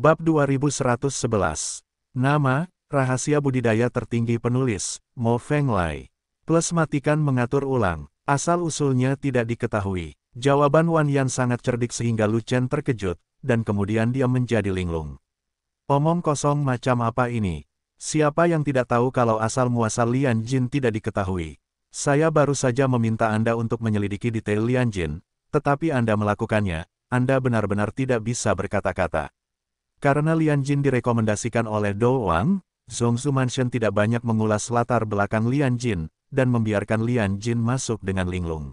Bab 2111. Nama, Rahasia Budidaya Tertinggi Penulis, Mo Feng Lai. Plus matikan mengatur ulang, asal-usulnya tidak diketahui. Jawaban Wan Yan sangat cerdik sehingga Lu Chen terkejut, dan kemudian dia menjadi linglung. Omong kosong macam apa ini? Siapa yang tidak tahu kalau asal-muasal Lian Jin tidak diketahui? Saya baru saja meminta Anda untuk menyelidiki detail Lian Jin, tetapi Anda melakukannya, Anda benar-benar tidak bisa berkata-kata. Karena Lian Jin direkomendasikan oleh Dou Wang, Zhongzu Mansion tidak banyak mengulas latar belakang Lian Jin, dan membiarkan Lian Jin masuk dengan linglung.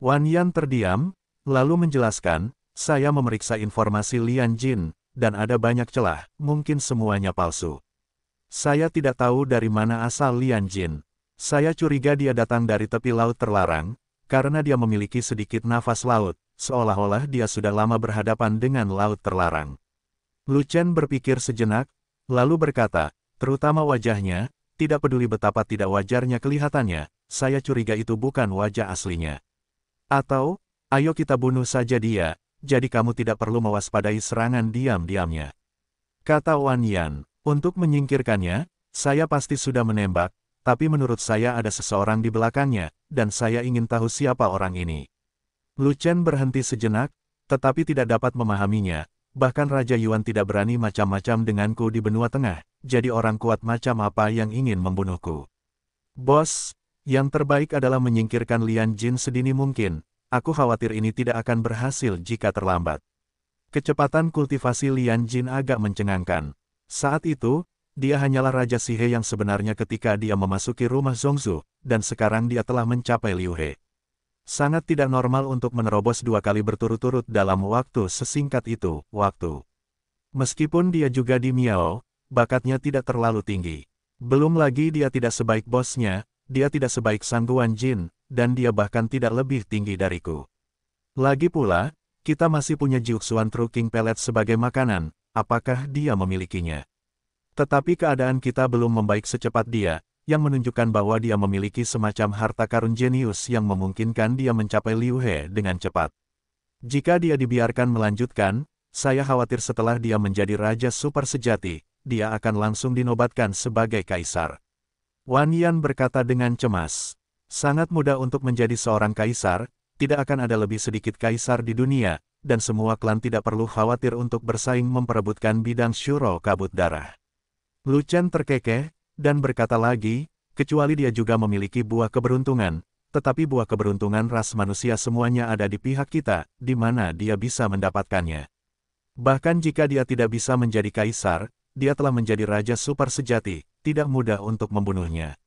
Wan Yan terdiam, lalu menjelaskan, saya memeriksa informasi Lian Jin, dan ada banyak celah, mungkin semuanya palsu. Saya tidak tahu dari mana asal Lian Jin. Saya curiga dia datang dari tepi laut terlarang, karena dia memiliki sedikit nafas laut, seolah-olah dia sudah lama berhadapan dengan laut terlarang. Lu Chen berpikir sejenak, lalu berkata, terutama wajahnya, tidak peduli betapa tidak wajarnya kelihatannya, saya curiga itu bukan wajah aslinya. Atau, ayo kita bunuh saja dia, jadi kamu tidak perlu mewaspadai serangan diam-diamnya. Kata Wan Yan, untuk menyingkirkannya, saya pasti sudah menembak, tapi menurut saya ada seseorang di belakangnya, dan saya ingin tahu siapa orang ini. Lu Chen berhenti sejenak, tetapi tidak dapat memahaminya, bahkan Raja Yuan tidak berani macam-macam denganku di benua tengah, jadi orang kuat macam apa yang ingin membunuhku. Bos, yang terbaik adalah menyingkirkan Lian Jin sedini mungkin, aku khawatir ini tidak akan berhasil jika terlambat. Kecepatan kultivasi Lian Jin agak mencengangkan. Saat itu, dia hanyalah Raja Sihe yang sebenarnya ketika dia memasuki rumah Zongzu, dan sekarang dia telah mencapai Liu He. Sangat tidak normal untuk menerobos dua kali berturut-turut dalam waktu sesingkat itu, waktu. Meskipun dia juga di Miao, bakatnya tidak terlalu tinggi. Belum lagi dia tidak sebaik bosnya, dia tidak sebaik sangguan Jin, dan dia bahkan tidak lebih tinggi dariku. Lagi pula, kita masih punya Jiuxuan True King Pellet sebagai makanan, apakah dia memilikinya? Tetapi keadaan kita belum membaik secepat dia, yang menunjukkan bahwa dia memiliki semacam harta karun jenius yang memungkinkan dia mencapai Liu He dengan cepat. Jika dia dibiarkan melanjutkan, saya khawatir setelah dia menjadi raja super sejati, dia akan langsung dinobatkan sebagai kaisar. Wan Yan berkata dengan cemas, sangat mudah untuk menjadi seorang kaisar, tidak akan ada lebih sedikit kaisar di dunia, dan semua klan tidak perlu khawatir untuk bersaing memperebutkan bidang syuro kabut darah. Lu terkekeh, dan berkata lagi, kecuali dia juga memiliki buah keberuntungan, tetapi buah keberuntungan ras manusia semuanya ada di pihak kita, di mana dia bisa mendapatkannya. Bahkan jika dia tidak bisa menjadi kaisar, dia telah menjadi raja super sejati, tidak mudah untuk membunuhnya.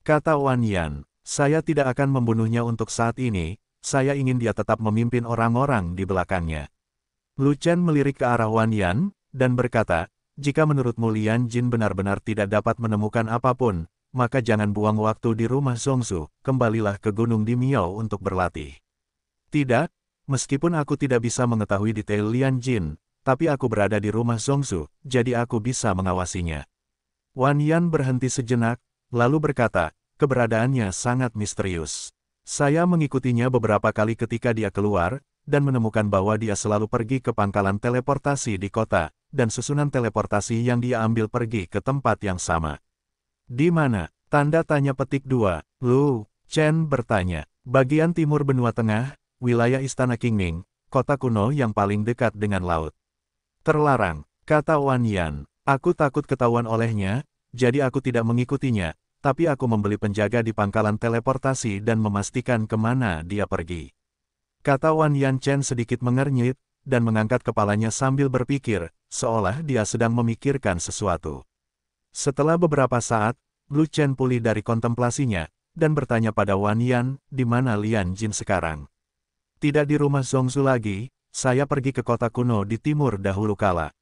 Kata Wan Yan, saya tidak akan membunuhnya untuk saat ini, saya ingin dia tetap memimpin orang-orang di belakangnya. Lu Chen melirik ke arah Wan Yan, dan berkata, jika menurutmu Lian Jin benar-benar tidak dapat menemukan apapun, maka jangan buang waktu di rumah Zongsu, kembalilah ke Gunung di Miao untuk berlatih. Tidak, meskipun aku tidak bisa mengetahui detail Lian Jin, tapi aku berada di rumah Zongsu, jadi aku bisa mengawasinya. Wan Yan berhenti sejenak, lalu berkata, keberadaannya sangat misterius. Saya mengikutinya beberapa kali ketika dia keluar, dan menemukan bahwa dia selalu pergi ke pangkalan teleportasi di kota, dan susunan teleportasi yang dia ambil pergi ke tempat yang sama. Di mana? Tanda tanya petik dua. Lu, Chen bertanya. Bagian timur benua tengah, wilayah Istana Qingming, kota kuno yang paling dekat dengan laut. Terlarang, kata Wan Yan. Aku takut ketahuan olehnya, jadi aku tidak mengikutinya, tapi aku membeli penjaga di pangkalan teleportasi dan memastikan kemana dia pergi. Kata Wan Yan Chen sedikit mengernyit, dan mengangkat kepalanya sambil berpikir, seolah dia sedang memikirkan sesuatu. Setelah beberapa saat, Lu Chen pulih dari kontemplasinya, dan bertanya pada Wan Yan, di mana Lian Jin sekarang. Tidak di rumah Zongzu lagi, saya pergi ke kota kuno di timur dahulu kala.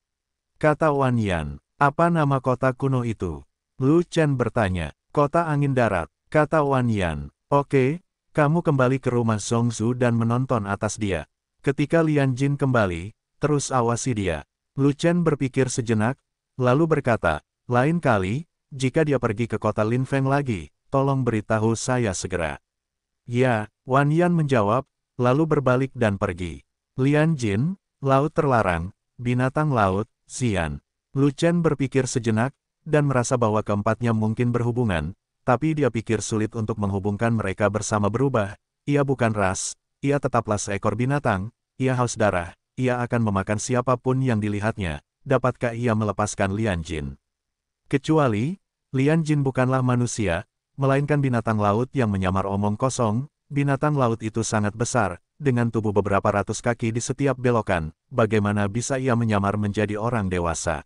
Kata Wan Yan, apa nama kota kuno itu? Lu Chen bertanya, kota angin darat, kata Wan Yan. Oke, kamu kembali ke rumah Zongzu dan menonton atas dia. Ketika Lian Jin kembali, terus awasi dia. Lu Chen berpikir sejenak, lalu berkata, lain kali, jika dia pergi ke kota Lin Feng lagi, tolong beritahu saya segera. Ya, Wan Yan menjawab, lalu berbalik dan pergi. Lian Jin, Laut Terlarang, Binatang Laut, Xian. Lu Chen berpikir sejenak, dan merasa bahwa keempatnya mungkin berhubungan, tapi dia pikir sulit untuk menghubungkan mereka bersama berubah, ia bukan ras, ia tetaplah seekor binatang, ia haus darah, ia akan memakan siapapun yang dilihatnya, dapatkah ia melepaskan Lian Jin? Kecuali, Lian Jin bukanlah manusia, melainkan binatang laut yang menyamar omong kosong, binatang laut itu sangat besar, dengan tubuh beberapa ratus kaki di setiap belokan, bagaimana bisa ia menyamar menjadi orang dewasa?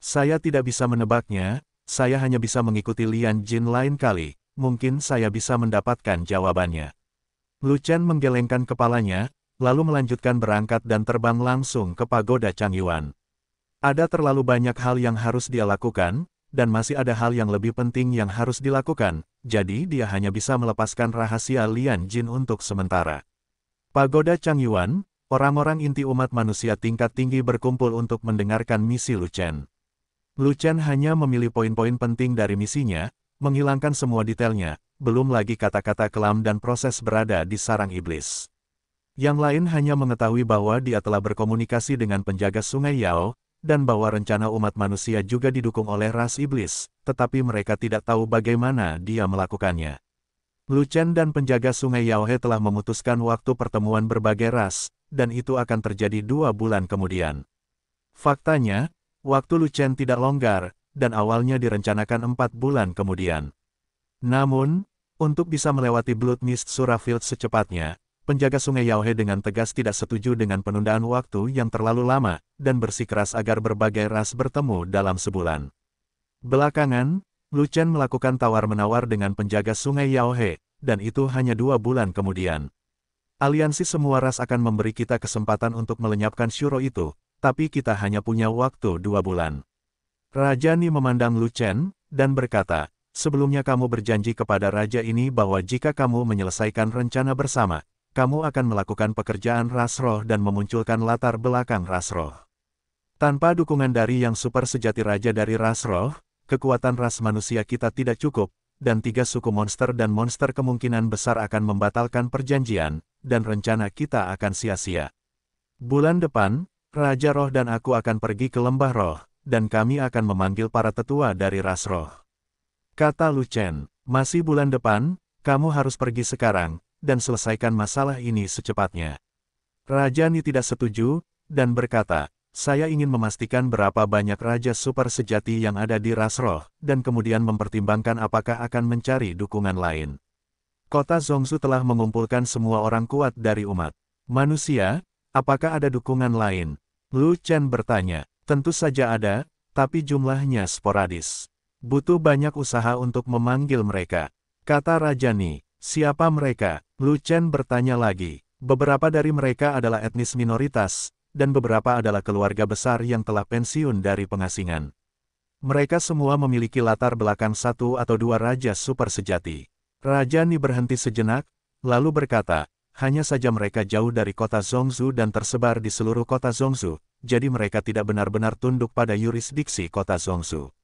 Saya tidak bisa menebaknya, saya hanya bisa mengikuti Lian Jin lain kali, mungkin saya bisa mendapatkan jawabannya. Lu Chen menggelengkan kepalanya, lalu melanjutkan berangkat dan terbang langsung ke pagoda Chang Yuan. Ada terlalu banyak hal yang harus dia lakukan, dan masih ada hal yang lebih penting yang harus dilakukan, jadi dia hanya bisa melepaskan rahasia Lian Jin untuk sementara. Pagoda Chang Yuan, orang-orang inti umat manusia tingkat tinggi berkumpul untuk mendengarkan misi Lu Chen. Lu Chen hanya memilih poin-poin penting dari misinya, menghilangkan semua detailnya, belum lagi kata-kata kelam dan proses berada di sarang iblis. Yang lain hanya mengetahui bahwa dia telah berkomunikasi dengan penjaga sungai Yao, dan bahwa rencana umat manusia juga didukung oleh ras iblis, tetapi mereka tidak tahu bagaimana dia melakukannya. Lu Chen dan penjaga sungai Yaohe telah memutuskan waktu pertemuan berbagai ras, dan itu akan terjadi dua bulan kemudian. Faktanya, waktu Lu Chen tidak longgar, dan awalnya direncanakan empat bulan kemudian. Namun, untuk bisa melewati Blood Mist Surafield secepatnya, penjaga sungai Yaohe dengan tegas tidak setuju dengan penundaan waktu yang terlalu lama, dan bersikeras agar berbagai ras bertemu dalam sebulan. Belakangan, Lucen melakukan tawar-menawar dengan penjaga sungai Yaohe, dan itu hanya dua bulan kemudian. Aliansi semua ras akan memberi kita kesempatan untuk melenyapkan Shuro itu, tapi kita hanya punya waktu dua bulan. Raja Ni memandang Lucen dan berkata, sebelumnya kamu berjanji kepada raja ini bahwa jika kamu menyelesaikan rencana bersama, kamu akan melakukan pekerjaan Rasroh dan memunculkan latar belakang Rasroh. Tanpa dukungan dari yang super sejati raja dari Rasroh, kekuatan ras manusia kita tidak cukup, dan tiga suku monster dan monster kemungkinan besar akan membatalkan perjanjian, dan rencana kita akan sia-sia. Bulan depan, Raja Roh dan aku akan pergi ke Lembah Roh, dan kami akan memanggil para tetua dari ras roh. Kata Lu Chen, masih bulan depan, kamu harus pergi sekarang, dan selesaikan masalah ini secepatnya. Raja Ni tidak setuju, dan berkata, saya ingin memastikan berapa banyak Raja Super Sejati yang ada di Rasroh, dan kemudian mempertimbangkan apakah akan mencari dukungan lain. Kota Zongsu telah mengumpulkan semua orang kuat dari umat. Manusia, apakah ada dukungan lain? Lu Chen bertanya. Tentu saja ada, tapi jumlahnya sporadis. Butuh banyak usaha untuk memanggil mereka. Kata Rajani, siapa mereka? Lu Chen bertanya lagi. Beberapa dari mereka adalah etnis minoritas, dan beberapa adalah keluarga besar yang telah pensiun dari pengasingan. Mereka semua memiliki latar belakang satu atau dua raja super sejati. Rajani berhenti sejenak, lalu berkata, hanya saja mereka jauh dari kota Zhongzhu dan tersebar di seluruh kota Zhongzhu, jadi mereka tidak benar-benar tunduk pada yurisdiksi kota Zhongzhu.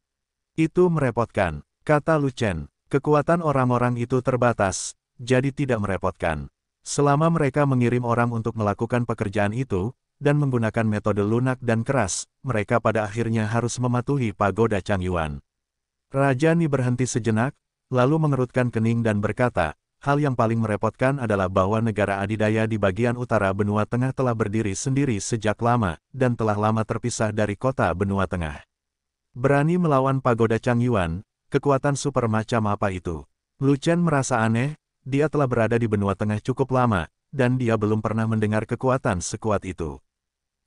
Itu merepotkan, kata Lucen. Kekuatan orang-orang itu terbatas, jadi tidak merepotkan. Selama mereka mengirim orang untuk melakukan pekerjaan itu, dan menggunakan metode lunak dan keras, mereka pada akhirnya harus mematuhi pagoda Chang Yuan. Raja Ni berhenti sejenak, lalu mengerutkan kening dan berkata, hal yang paling merepotkan adalah bahwa negara adidaya di bagian utara benua tengah telah berdiri sendiri sejak lama, dan telah lama terpisah dari kota benua tengah. Berani melawan pagoda Chang Yuan, kekuatan super macam apa itu? Lu Chen merasa aneh, dia telah berada di benua tengah cukup lama, dan dia belum pernah mendengar kekuatan sekuat itu.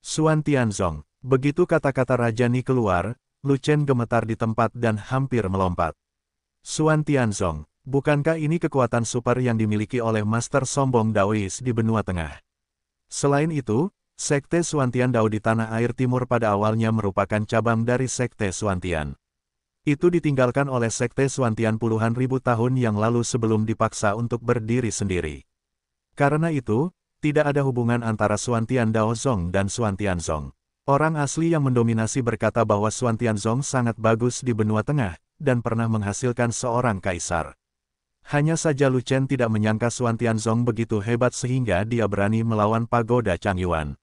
Suan Tianzong, begitu kata-kata Raja Ni keluar, Lu Chen gemetar di tempat dan hampir melompat. Suan Tianzong, bukankah ini kekuatan super yang dimiliki oleh Master Sombong Daois di benua tengah? Selain itu, Sekte Suantian Dao di Tanah Air Timur pada awalnya merupakan cabang dari Sekte Suantian. Itu ditinggalkan oleh Sekte Suantian puluhan ribu tahun yang lalu sebelum dipaksa untuk berdiri sendiri. Karena itu, tidak ada hubungan antara Suantian Dao Zong dan Suantian Zong. Orang asli yang mendominasi berkata bahwa Suantian Zong sangat bagus di benua tengah, dan pernah menghasilkan seorang kaisar. Hanya saja Lu Chen tidak menyangka Suantian Zong begitu hebat sehingga dia berani melawan pagoda Changyuan.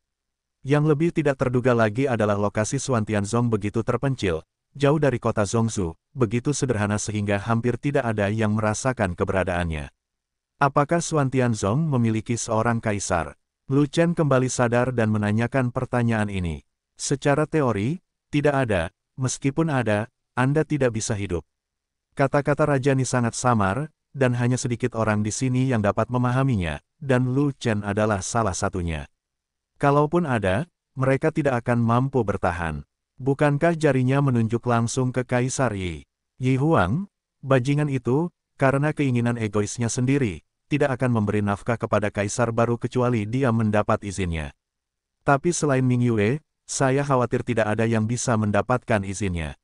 Yang lebih tidak terduga lagi adalah lokasi Zong begitu terpencil, jauh dari kota Zongzu, begitu sederhana sehingga hampir tidak ada yang merasakan keberadaannya. Apakah Zong memiliki seorang kaisar? Lu Chen kembali sadar dan menanyakan pertanyaan ini. Secara teori, tidak ada, meskipun ada, Anda tidak bisa hidup. Kata-kata Raja ini sangat samar, dan hanya sedikit orang di sini yang dapat memahaminya, dan Lu Chen adalah salah satunya. Kalaupun ada, mereka tidak akan mampu bertahan. Bukankah jarinya menunjuk langsung ke Kaisar Yi? Yi Huang, bajingan itu, karena keinginan egoisnya sendiri, tidak akan memberi nafkah kepada Kaisar baru kecuali dia mendapat izinnya. Tapi selain Ming Yue, saya khawatir tidak ada yang bisa mendapatkan izinnya.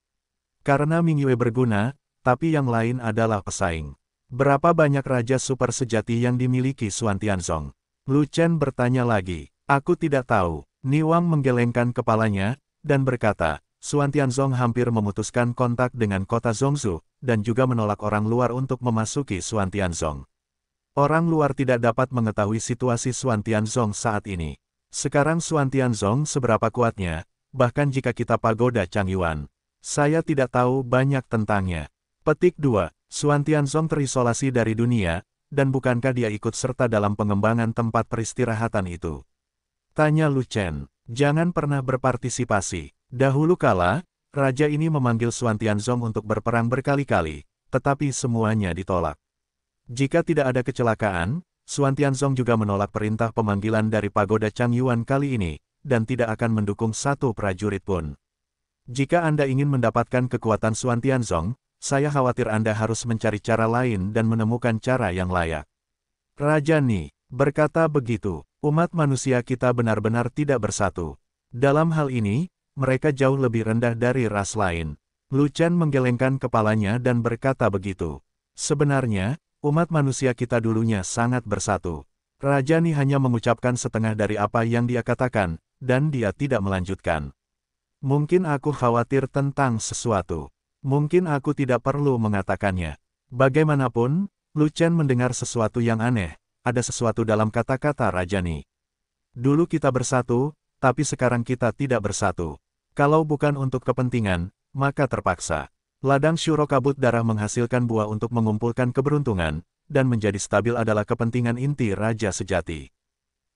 Karena Ming Yue berguna, tapi yang lain adalah pesaing. Berapa banyak raja super sejati yang dimiliki Suan Tianzong? Lu Chen bertanya lagi. Aku tidak tahu. Niwang menggelengkan kepalanya, dan berkata, Suan Tianzong hampir memutuskan kontak dengan kota Zongzu, dan juga menolak orang luar untuk memasuki Suan Tianzong. Orang luar tidak dapat mengetahui situasi Suan Tianzong saat ini. Sekarang Suan Tianzong seberapa kuatnya, bahkan jika kita pagoda Chang Yuan. Saya tidak tahu banyak tentangnya. Petik 2. Suan Tianzong terisolasi dari dunia, dan bukankah dia ikut serta dalam pengembangan tempat peristirahatan itu? Tanya Luchen, jangan pernah berpartisipasi. Dahulu kala, raja ini memanggil Suantianzong untuk berperang berkali-kali, tetapi semuanya ditolak. Jika tidak ada kecelakaan, Suantianzong juga menolak perintah pemanggilan dari pagoda Chang Yuan kali ini, dan tidak akan mendukung satu prajurit pun. Jika Anda ingin mendapatkan kekuatan Suantianzong, saya khawatir Anda harus mencari cara lain dan menemukan cara yang layak. Raja Ni berkata begitu umat manusia kita benar-benar tidak bersatu. Dalam hal ini, mereka jauh lebih rendah dari ras lain. Lucian menggelengkan kepalanya dan berkata begitu. Sebenarnya, umat manusia kita dulunya sangat bersatu. Raja ni hanya mengucapkan setengah dari apa yang dia katakan, dan dia tidak melanjutkan. Mungkin aku khawatir tentang sesuatu. Mungkin aku tidak perlu mengatakannya. Bagaimanapun, Lucian mendengar sesuatu yang aneh, ada sesuatu dalam kata-kata Rajani. Dulu kita bersatu, tapi sekarang kita tidak bersatu. Kalau bukan untuk kepentingan, maka terpaksa. Ladang syuro kabut darah menghasilkan buah untuk mengumpulkan keberuntungan, dan menjadi stabil adalah kepentingan inti Raja Sejati.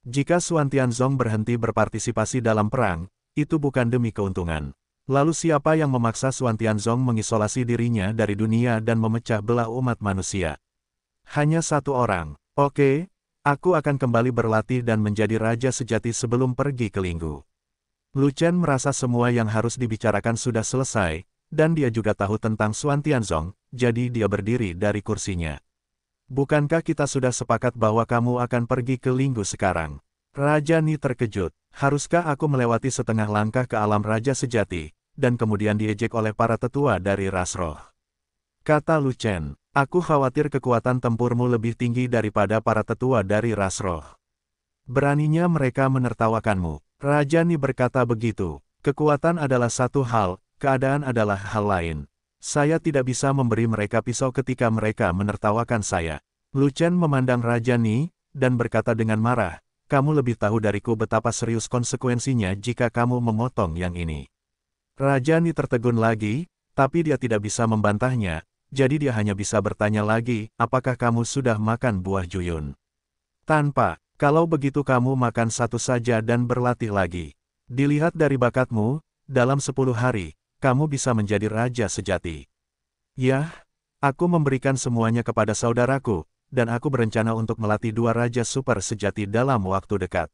Jika Suan Tianzong berhenti berpartisipasi dalam perang, itu bukan demi keuntungan. Lalu siapa yang memaksa Suan Tianzong mengisolasi dirinya dari dunia dan memecah belah umat manusia? Hanya satu orang, Oke, aku akan kembali berlatih dan menjadi raja sejati sebelum pergi ke Linggu. Lu Chen merasa semua yang harus dibicarakan sudah selesai, dan dia juga tahu tentang Xuan Tianzong, jadi dia berdiri dari kursinya. Bukankah kita sudah sepakat bahwa kamu akan pergi ke Linggu sekarang? Raja Ni terkejut, haruskah aku melewati setengah langkah ke alam Raja Sejati, dan kemudian diejek oleh para tetua dari Rasroh? Kata Lu Chen. Aku khawatir kekuatan tempurmu lebih tinggi daripada para tetua dari ras roh. Beraninya mereka menertawakanmu. Raja Ni berkata begitu. Kekuatan adalah satu hal, keadaan adalah hal lain. Saya tidak bisa memberi mereka pisau ketika mereka menertawakan saya. Lucian memandang Raja Ni, dan berkata dengan marah, kamu lebih tahu dariku betapa serius konsekuensinya jika kamu memotong yang ini. Raja Ni tertegun lagi, tapi dia tidak bisa membantahnya, jadi dia hanya bisa bertanya lagi, apakah kamu sudah makan buah juyun? Tanpa, kalau begitu kamu makan satu saja dan berlatih lagi. Dilihat dari bakatmu, dalam sepuluh hari, kamu bisa menjadi raja sejati. Yah, aku memberikan semuanya kepada saudaraku, dan aku berencana untuk melatih dua raja super sejati dalam waktu dekat.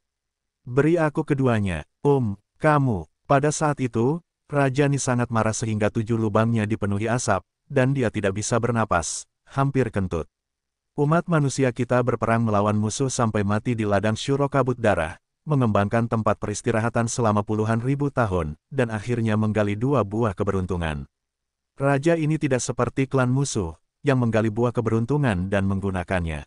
Beri aku keduanya, um, kamu. Pada saat itu, Raja Ni sangat marah sehingga tujuh lubangnya dipenuhi asap, dan dia tidak bisa bernapas, hampir kentut. Umat manusia kita berperang melawan musuh sampai mati di ladang syuro kabut darah, mengembangkan tempat peristirahatan selama puluhan ribu tahun, dan akhirnya menggali dua buah keberuntungan. Raja ini tidak seperti klan musuh, yang menggali buah keberuntungan dan menggunakannya.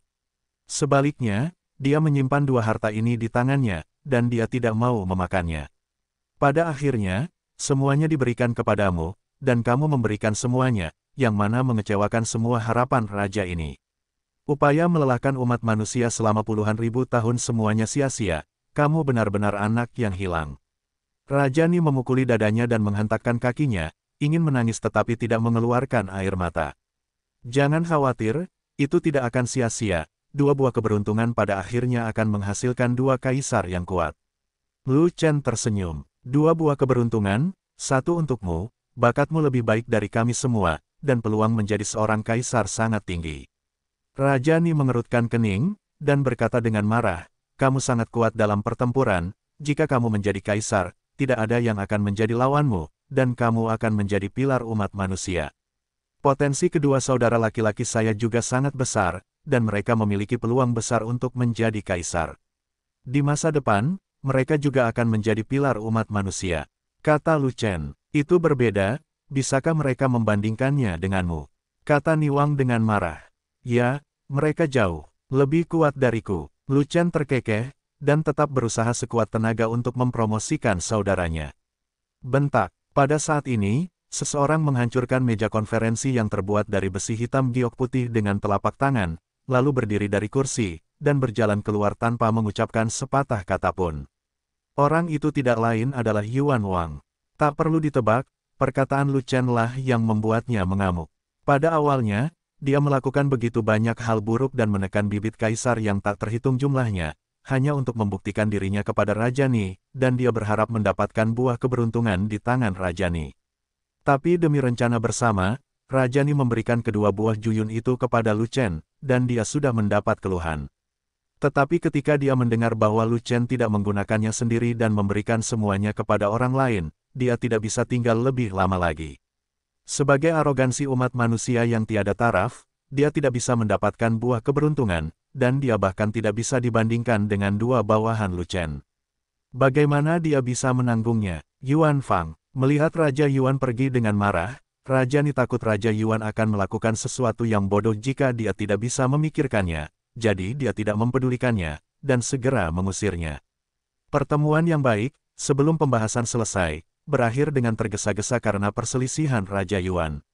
Sebaliknya, dia menyimpan dua harta ini di tangannya, dan dia tidak mau memakannya. Pada akhirnya, semuanya diberikan kepadamu, dan kamu memberikan semuanya, yang mana mengecewakan semua harapan raja ini. Upaya melelahkan umat manusia selama puluhan ribu tahun semuanya sia-sia, kamu benar-benar anak yang hilang. Raja Ni memukuli dadanya dan menghentakkan kakinya, ingin menangis tetapi tidak mengeluarkan air mata. Jangan khawatir, itu tidak akan sia-sia, dua buah keberuntungan pada akhirnya akan menghasilkan dua kaisar yang kuat. Lu Chen tersenyum. Dua buah keberuntungan, satu untukmu, bakatmu lebih baik dari kami semua, dan peluang menjadi seorang kaisar sangat tinggi. Raja Ni mengerutkan kening, dan berkata dengan marah, kamu sangat kuat dalam pertempuran, jika kamu menjadi kaisar, tidak ada yang akan menjadi lawanmu, dan kamu akan menjadi pilar umat manusia. Potensi kedua saudara laki-laki saya juga sangat besar, dan mereka memiliki peluang besar untuk menjadi kaisar. Di masa depan, mereka juga akan menjadi pilar umat manusia. Kata Lu Chen, itu berbeda, bisakah mereka membandingkannya denganmu? Kata Niwang dengan marah. Ya, mereka jauh, lebih kuat dariku. Lucen terkekeh, dan tetap berusaha sekuat tenaga untuk mempromosikan saudaranya. Bentak, pada saat ini, seseorang menghancurkan meja konferensi yang terbuat dari besi hitam giok putih dengan telapak tangan, lalu berdiri dari kursi, dan berjalan keluar tanpa mengucapkan sepatah kata pun. Orang itu tidak lain adalah Yuan Wang. Tak perlu ditebak, Perkataan Lucenlah lah yang membuatnya mengamuk. Pada awalnya, dia melakukan begitu banyak hal buruk dan menekan bibit kaisar yang tak terhitung jumlahnya, hanya untuk membuktikan dirinya kepada Raja Ni, dan dia berharap mendapatkan buah keberuntungan di tangan Raja Ni. Tapi demi rencana bersama, Raja Ni memberikan kedua buah juyun itu kepada Lucen, dan dia sudah mendapat keluhan. Tetapi ketika dia mendengar bahwa Lucen tidak menggunakannya sendiri dan memberikan semuanya kepada orang lain, dia tidak bisa tinggal lebih lama lagi. Sebagai arogansi umat manusia yang tiada taraf, dia tidak bisa mendapatkan buah keberuntungan, dan dia bahkan tidak bisa dibandingkan dengan dua bawahan Lucen. Bagaimana dia bisa menanggungnya? Yuan Fang, melihat Raja Yuan pergi dengan marah, Raja Ni takut Raja Yuan akan melakukan sesuatu yang bodoh jika dia tidak bisa memikirkannya, jadi dia tidak mempedulikannya, dan segera mengusirnya. Pertemuan yang baik, sebelum pembahasan selesai, berakhir dengan tergesa-gesa karena perselisihan Raja Yuan.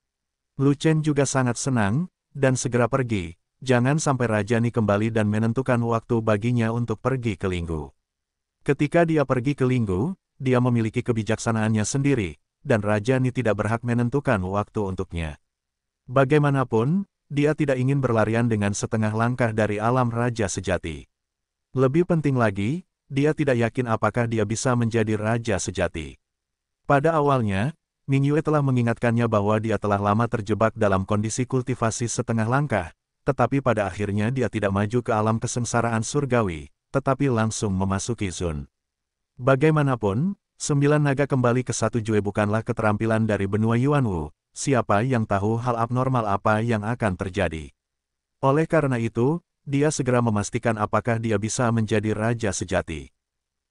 Lu Chen juga sangat senang, dan segera pergi, jangan sampai Raja Ni kembali dan menentukan waktu baginya untuk pergi ke Linggu. Ketika dia pergi ke Linggu, dia memiliki kebijaksanaannya sendiri, dan Raja Ni tidak berhak menentukan waktu untuknya. Bagaimanapun, dia tidak ingin berlarian dengan setengah langkah dari alam Raja Sejati. Lebih penting lagi, dia tidak yakin apakah dia bisa menjadi Raja Sejati. Pada awalnya, Ning Yue telah mengingatkannya bahwa dia telah lama terjebak dalam kondisi kultivasi setengah langkah, tetapi pada akhirnya dia tidak maju ke alam kesengsaraan surgawi, tetapi langsung memasuki zon. Bagaimanapun, sembilan naga kembali ke satu jue bukanlah keterampilan dari benua Yuanwu, siapa yang tahu hal abnormal apa yang akan terjadi. Oleh karena itu, dia segera memastikan apakah dia bisa menjadi raja sejati.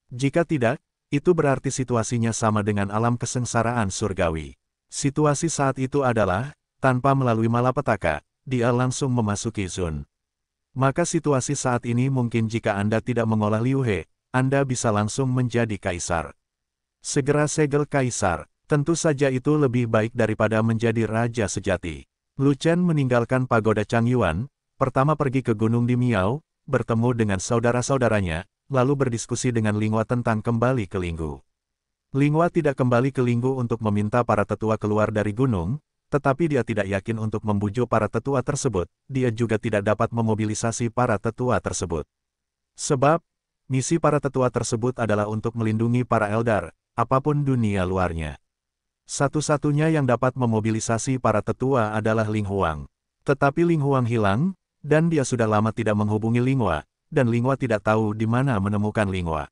Jika tidak, itu berarti situasinya sama dengan alam kesengsaraan surgawi. Situasi saat itu adalah, tanpa melalui malapetaka, dia langsung memasuki Zun. Maka situasi saat ini mungkin jika Anda tidak mengolah Liu He, Anda bisa langsung menjadi kaisar. Segera segel kaisar, tentu saja itu lebih baik daripada menjadi raja sejati. Lu Chen meninggalkan pagoda Chang Yuan, pertama pergi ke gunung di Miao, bertemu dengan saudara-saudaranya, lalu berdiskusi dengan Lingua tentang kembali ke Linggu. Lingua tidak kembali ke Linggu untuk meminta para tetua keluar dari gunung, tetapi dia tidak yakin untuk membujuk para tetua tersebut, dia juga tidak dapat memobilisasi para tetua tersebut. Sebab, misi para tetua tersebut adalah untuk melindungi para eldar, apapun dunia luarnya. Satu-satunya yang dapat memobilisasi para tetua adalah Ling Huang. Tetapi Ling Huang hilang, dan dia sudah lama tidak menghubungi Lingwa, dan Lingwa tidak tahu di mana menemukan Lingwa.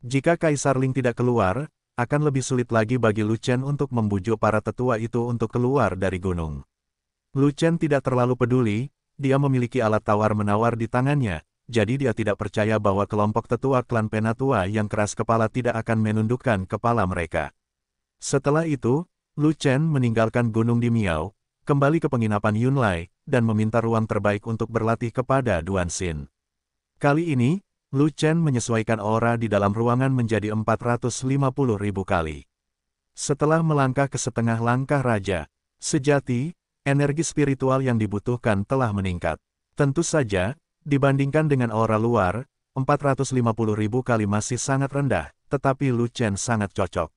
Jika Kaisar Ling tidak keluar, akan lebih sulit lagi bagi Lu untuk membujuk para tetua itu untuk keluar dari gunung. Lu tidak terlalu peduli, dia memiliki alat tawar-menawar di tangannya, jadi dia tidak percaya bahwa kelompok tetua klan Penatua yang keras kepala tidak akan menundukkan kepala mereka. Setelah itu, Lu meninggalkan Gunung di Miao, kembali ke penginapan Yunlai, dan meminta ruang terbaik untuk berlatih kepada Duan Xin. Kali ini, Lu Chen menyesuaikan aura di dalam ruangan menjadi 450 ribu kali. Setelah melangkah ke setengah langkah raja, sejati, energi spiritual yang dibutuhkan telah meningkat. Tentu saja, dibandingkan dengan aura luar, 450 ribu kali masih sangat rendah, tetapi Lu Chen sangat cocok.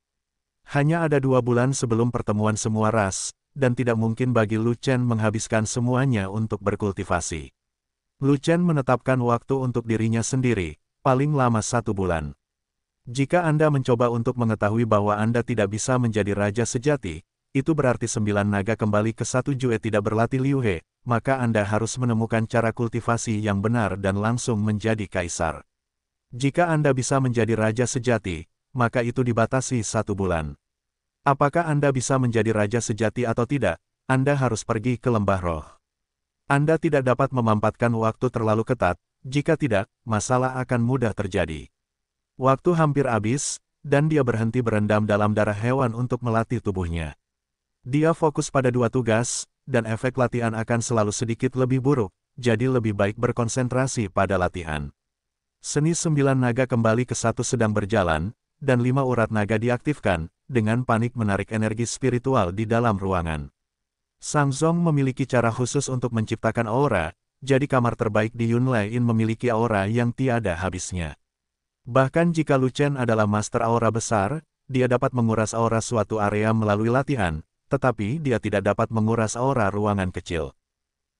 Hanya ada dua bulan sebelum pertemuan semua ras, dan tidak mungkin bagi Lu Chen menghabiskan semuanya untuk berkultivasi. Lu Chen menetapkan waktu untuk dirinya sendiri, paling lama satu bulan. Jika Anda mencoba untuk mengetahui bahwa Anda tidak bisa menjadi raja sejati, itu berarti sembilan naga kembali ke satu Jue tidak berlatih Liu He, maka Anda harus menemukan cara kultivasi yang benar dan langsung menjadi kaisar. Jika Anda bisa menjadi raja sejati, maka itu dibatasi satu bulan. Apakah Anda bisa menjadi raja sejati atau tidak? Anda harus pergi ke lembah roh. Anda tidak dapat memampatkan waktu terlalu ketat, jika tidak, masalah akan mudah terjadi. Waktu hampir habis, dan dia berhenti berendam dalam darah hewan untuk melatih tubuhnya. Dia fokus pada dua tugas, dan efek latihan akan selalu sedikit lebih buruk, jadi lebih baik berkonsentrasi pada latihan. Seni sembilan naga kembali ke satu sedang berjalan, dan lima urat naga diaktifkan, dengan panik menarik energi spiritual di dalam ruangan. Sang Zong memiliki cara khusus untuk menciptakan aura, jadi kamar terbaik di Yunlai In memiliki aura yang tiada habisnya. Bahkan jika Lu Chen adalah master aura besar, dia dapat menguras aura suatu area melalui latihan, tetapi dia tidak dapat menguras aura ruangan kecil.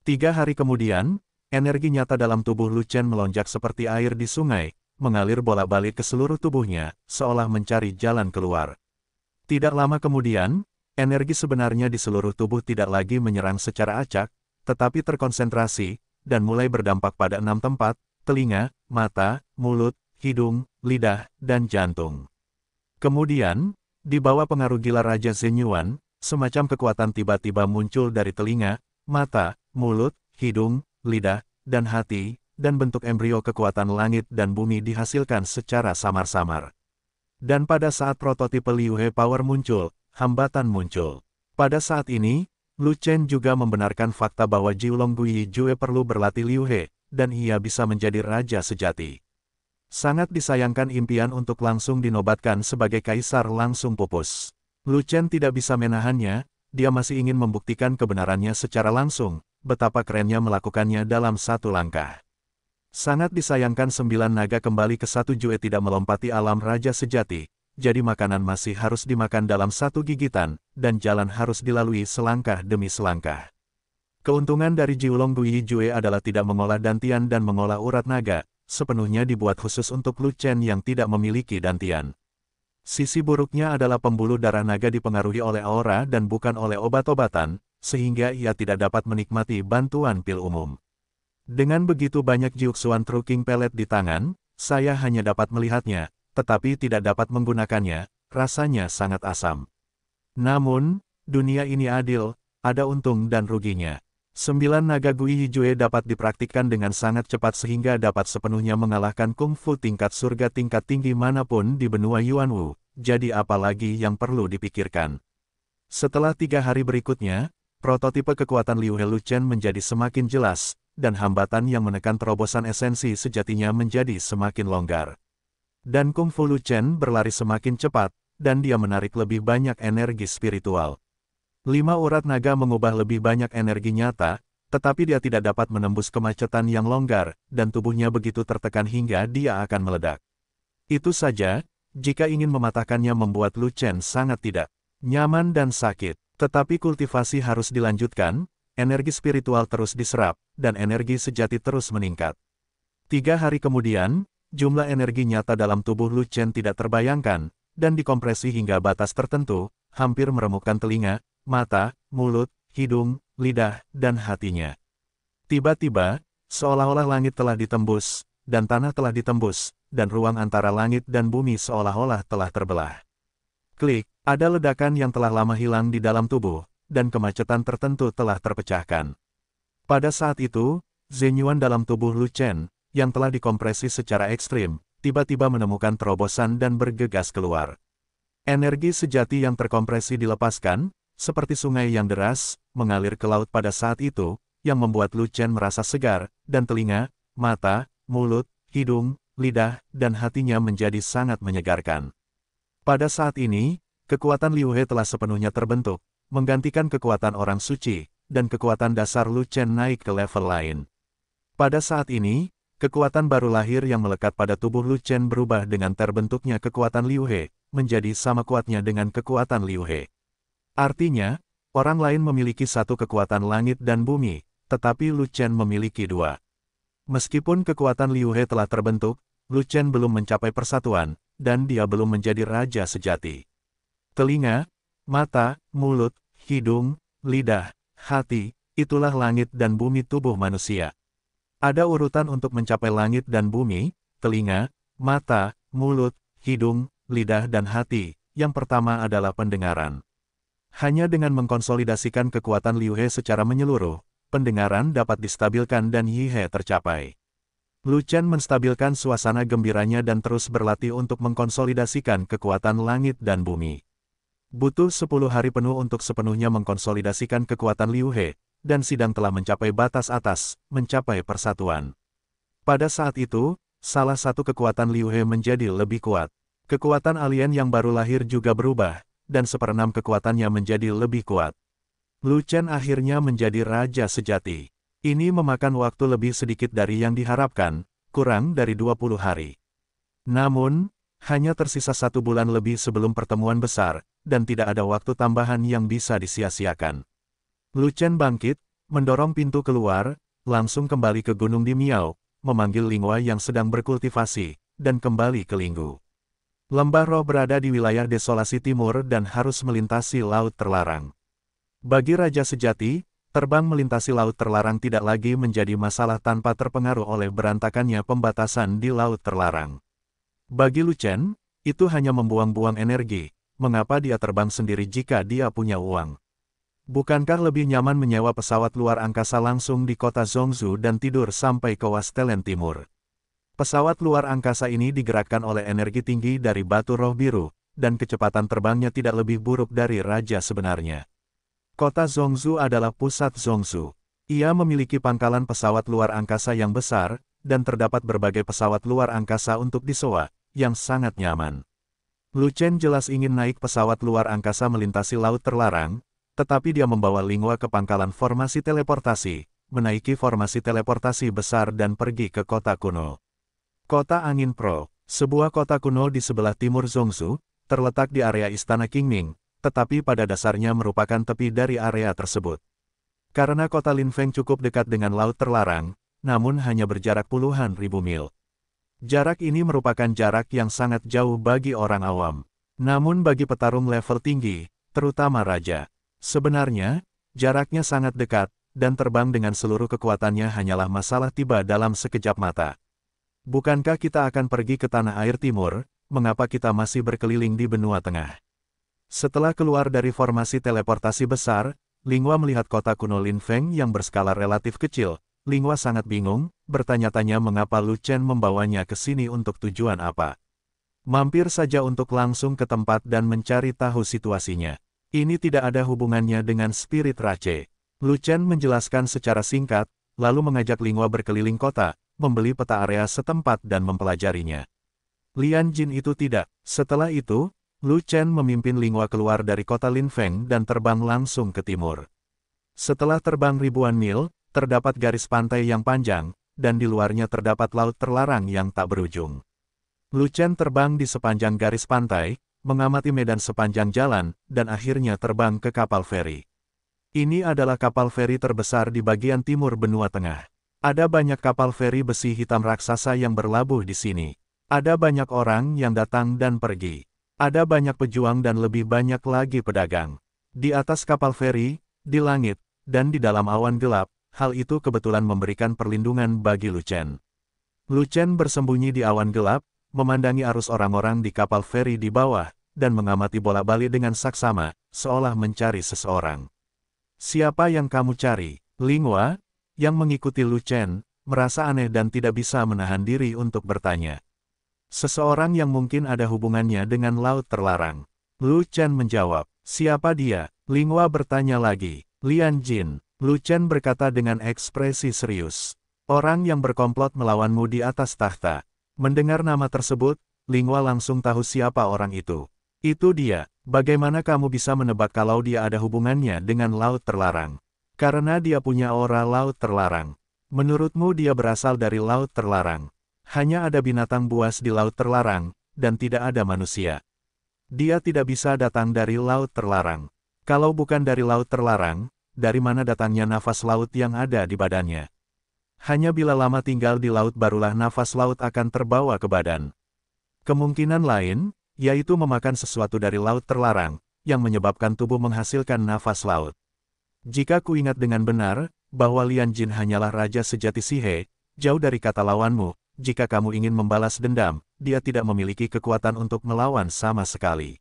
Tiga hari kemudian, energi nyata dalam tubuh Lu Chen melonjak seperti air di sungai, mengalir bola balik ke seluruh tubuhnya, seolah mencari jalan keluar. Tidak lama kemudian, energi sebenarnya di seluruh tubuh tidak lagi menyerang secara acak, tetapi terkonsentrasi, dan mulai berdampak pada enam tempat, telinga, mata, mulut, hidung, lidah, dan jantung. Kemudian, di bawah pengaruh gila Raja Zenyuan, semacam kekuatan tiba-tiba muncul dari telinga, mata, mulut, hidung, lidah, dan hati, dan bentuk embrio kekuatan langit dan bumi dihasilkan secara samar-samar. Dan pada saat prototipe Liu He Power muncul, hambatan muncul. Pada saat ini, Lu Chen juga membenarkan fakta bahwa Jiulong Gui Jue perlu berlatih Liu He, dan ia bisa menjadi raja sejati. Sangat disayangkan impian untuk langsung dinobatkan sebagai kaisar langsung pupus. Lu Chen tidak bisa menahannya, dia masih ingin membuktikan kebenarannya secara langsung, betapa kerennya melakukannya dalam satu langkah. Sangat disayangkan sembilan naga kembali ke satu jue tidak melompati alam raja sejati, jadi makanan masih harus dimakan dalam satu gigitan, dan jalan harus dilalui selangkah demi selangkah. Keuntungan dari Jiulong Gui Jue adalah tidak mengolah dantian dan mengolah urat naga, sepenuhnya dibuat khusus untuk Lu Chen yang tidak memiliki dantian. Sisi buruknya adalah pembuluh darah naga dipengaruhi oleh aura dan bukan oleh obat-obatan, sehingga ia tidak dapat menikmati bantuan pil umum. Dengan begitu banyak jiuksuan truking pelet di tangan, saya hanya dapat melihatnya, tetapi tidak dapat menggunakannya, rasanya sangat asam. Namun, dunia ini adil, ada untung dan ruginya. Sembilan naga Gui Hijue dapat dipraktikkan dengan sangat cepat sehingga dapat sepenuhnya mengalahkan kungfu tingkat surga tingkat tinggi manapun di benua Yuanwu, jadi apalagi yang perlu dipikirkan. Setelah tiga hari berikutnya, prototipe kekuatan Liu Heluchen menjadi semakin jelas, dan hambatan yang menekan terobosan esensi sejatinya menjadi semakin longgar dan Kung Fu Lu berlari semakin cepat, dan dia menarik lebih banyak energi spiritual. Lima urat naga mengubah lebih banyak energi nyata, tetapi dia tidak dapat menembus kemacetan yang longgar, dan tubuhnya begitu tertekan hingga dia akan meledak. Itu saja, jika ingin mematahkannya membuat Lu Chen sangat tidak nyaman dan sakit. Tetapi kultivasi harus dilanjutkan, energi spiritual terus diserap, dan energi sejati terus meningkat. Tiga hari kemudian, jumlah energi nyata dalam tubuh Lu Chen tidak terbayangkan, dan dikompresi hingga batas tertentu, hampir meremukkan telinga, mata, mulut, hidung, lidah, dan hatinya. Tiba-tiba, seolah-olah langit telah ditembus, dan tanah telah ditembus, dan ruang antara langit dan bumi seolah-olah telah terbelah. Klik, ada ledakan yang telah lama hilang di dalam tubuh, dan kemacetan tertentu telah terpecahkan. Pada saat itu, Zenyuan dalam tubuh Lu Chen, yang telah dikompresi secara ekstrim, tiba-tiba menemukan terobosan dan bergegas keluar. Energi sejati yang terkompresi dilepaskan, seperti sungai yang deras, mengalir ke laut pada saat itu, yang membuat Lu Chen merasa segar, dan telinga, mata, mulut, hidung, lidah, dan hatinya menjadi sangat menyegarkan. Pada saat ini, kekuatan Liu He telah sepenuhnya terbentuk, menggantikan kekuatan orang suci, dan kekuatan dasar Lu Chen naik ke level lain. Pada saat ini, Kekuatan baru lahir yang melekat pada tubuh Lu Chen berubah dengan terbentuknya kekuatan Liu He, menjadi sama kuatnya dengan kekuatan Liu He. Artinya, orang lain memiliki satu kekuatan langit dan bumi, tetapi Lu Chen memiliki dua. Meskipun kekuatan Liu He telah terbentuk, Lu Chen belum mencapai persatuan, dan dia belum menjadi raja sejati. Telinga, mata, mulut, hidung, lidah, hati, itulah langit dan bumi tubuh manusia. Ada urutan untuk mencapai langit dan bumi, telinga, mata, mulut, hidung, lidah dan hati. Yang pertama adalah pendengaran. Hanya dengan mengkonsolidasikan kekuatan Liu He secara menyeluruh, pendengaran dapat distabilkan dan Yi He tercapai. Lu Chen menstabilkan suasana gembiranya dan terus berlatih untuk mengkonsolidasikan kekuatan langit dan bumi. Butuh 10 hari penuh untuk sepenuhnya mengkonsolidasikan kekuatan Liu He, dan sidang telah mencapai batas atas, mencapai persatuan. Pada saat itu, salah satu kekuatan Liu He menjadi lebih kuat. Kekuatan alien yang baru lahir juga berubah, dan seperenam kekuatannya menjadi lebih kuat. Lu Chen akhirnya menjadi raja sejati. Ini memakan waktu lebih sedikit dari yang diharapkan, kurang dari 20 hari. Namun, hanya tersisa satu bulan lebih sebelum pertemuan besar, dan tidak ada waktu tambahan yang bisa disia-siakan. Lu Chen bangkit, mendorong pintu keluar, langsung kembali ke Gunung di Miao, memanggil Lingwa yang sedang berkultivasi, dan kembali ke Linggu. Lembah Roh berada di wilayah desolasi timur dan harus melintasi laut terlarang. Bagi Raja Sejati, terbang melintasi laut terlarang tidak lagi menjadi masalah tanpa terpengaruh oleh berantakannya pembatasan di laut terlarang. Bagi Lu Chen, itu hanya membuang-buang energi, mengapa dia terbang sendiri jika dia punya uang. Bukankah lebih nyaman menyewa pesawat luar angkasa langsung di kota Zhongzhou dan tidur sampai ke Wastelen Timur? Pesawat luar angkasa ini digerakkan oleh energi tinggi dari batu roh biru, dan kecepatan terbangnya tidak lebih buruk dari raja sebenarnya. Kota Zhongzhou adalah pusat Zhongzhou. Ia memiliki pangkalan pesawat luar angkasa yang besar, dan terdapat berbagai pesawat luar angkasa untuk disewa, yang sangat nyaman. Lu Chen jelas ingin naik pesawat luar angkasa melintasi laut terlarang, tetapi dia membawa Lingua ke pangkalan formasi teleportasi, menaiki formasi teleportasi besar dan pergi ke kota kuno. Kota Angin Pro, sebuah kota kuno di sebelah timur Zhongsu, terletak di area Istana Qingming, tetapi pada dasarnya merupakan tepi dari area tersebut. Karena kota Linfeng cukup dekat dengan Laut Terlarang, namun hanya berjarak puluhan ribu mil. Jarak ini merupakan jarak yang sangat jauh bagi orang awam. Namun bagi petarung level tinggi, terutama raja, Sebenarnya, jaraknya sangat dekat, dan terbang dengan seluruh kekuatannya hanyalah masalah tiba dalam sekejap mata. Bukankah kita akan pergi ke tanah air timur, mengapa kita masih berkeliling di benua tengah? Setelah keluar dari formasi teleportasi besar, Lingwa melihat kota kuno Lin Feng yang berskala relatif kecil, Lingwa sangat bingung, bertanya-tanya mengapa Lu Chen membawanya ke sini untuk tujuan apa. Mampir saja untuk langsung ke tempat dan mencari tahu situasinya. Ini tidak ada hubungannya dengan spirit race, Lu Chen menjelaskan secara singkat, lalu mengajak Lingua berkeliling kota, membeli peta area setempat dan mempelajarinya. Lian Jin itu tidak. Setelah itu, Lu Chen memimpin Lingua keluar dari kota Lin Feng dan terbang langsung ke timur. Setelah terbang ribuan mil, terdapat garis pantai yang panjang, dan di luarnya terdapat laut terlarang yang tak berujung. Lu Chen terbang di sepanjang garis pantai, mengamati medan sepanjang jalan, dan akhirnya terbang ke kapal feri. Ini adalah kapal feri terbesar di bagian timur benua tengah. Ada banyak kapal feri besi hitam raksasa yang berlabuh di sini. Ada banyak orang yang datang dan pergi. Ada banyak pejuang dan lebih banyak lagi pedagang. Di atas kapal feri, di langit, dan di dalam awan gelap, hal itu kebetulan memberikan perlindungan bagi Lucen. Lucen bersembunyi di awan gelap, memandangi arus orang-orang di kapal feri di bawah, dan mengamati bola bali dengan saksama, seolah mencari seseorang. Siapa yang kamu cari? Lingua, yang mengikuti Lu Chen, merasa aneh dan tidak bisa menahan diri untuk bertanya. Seseorang yang mungkin ada hubungannya dengan laut terlarang. Lu Chen menjawab, siapa dia? Lingua bertanya lagi. Lian Jin, Lu Chen berkata dengan ekspresi serius. Orang yang berkomplot melawanmu di atas tahta. Mendengar nama tersebut, Lingua langsung tahu siapa orang itu. Itu dia, bagaimana kamu bisa menebak kalau dia ada hubungannya dengan laut terlarang? Karena dia punya aura laut terlarang. Menurutmu dia berasal dari laut terlarang. Hanya ada binatang buas di laut terlarang, dan tidak ada manusia. Dia tidak bisa datang dari laut terlarang. Kalau bukan dari laut terlarang, dari mana datangnya nafas laut yang ada di badannya? Hanya bila lama tinggal di laut barulah nafas laut akan terbawa ke badan. Kemungkinan lain, yaitu memakan sesuatu dari laut terlarang, yang menyebabkan tubuh menghasilkan nafas laut. Jika ku ingat dengan benar, bahwa Lian Jin hanyalah raja sejati Sihe, jauh dari kata lawanmu, jika kamu ingin membalas dendam, dia tidak memiliki kekuatan untuk melawan sama sekali.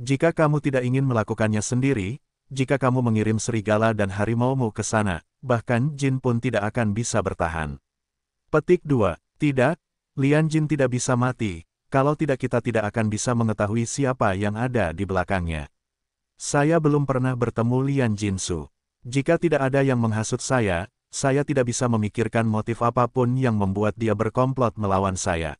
Jika kamu tidak ingin melakukannya sendiri, jika kamu mengirim serigala dan harimaumu ke sana, bahkan Jin pun tidak akan bisa bertahan. Petik 2. Tidak, Lian Jin tidak bisa mati, kalau tidak kita tidak akan bisa mengetahui siapa yang ada di belakangnya. Saya belum pernah bertemu Lian Jinsu. Jika tidak ada yang menghasut saya, saya tidak bisa memikirkan motif apapun yang membuat dia berkomplot melawan saya.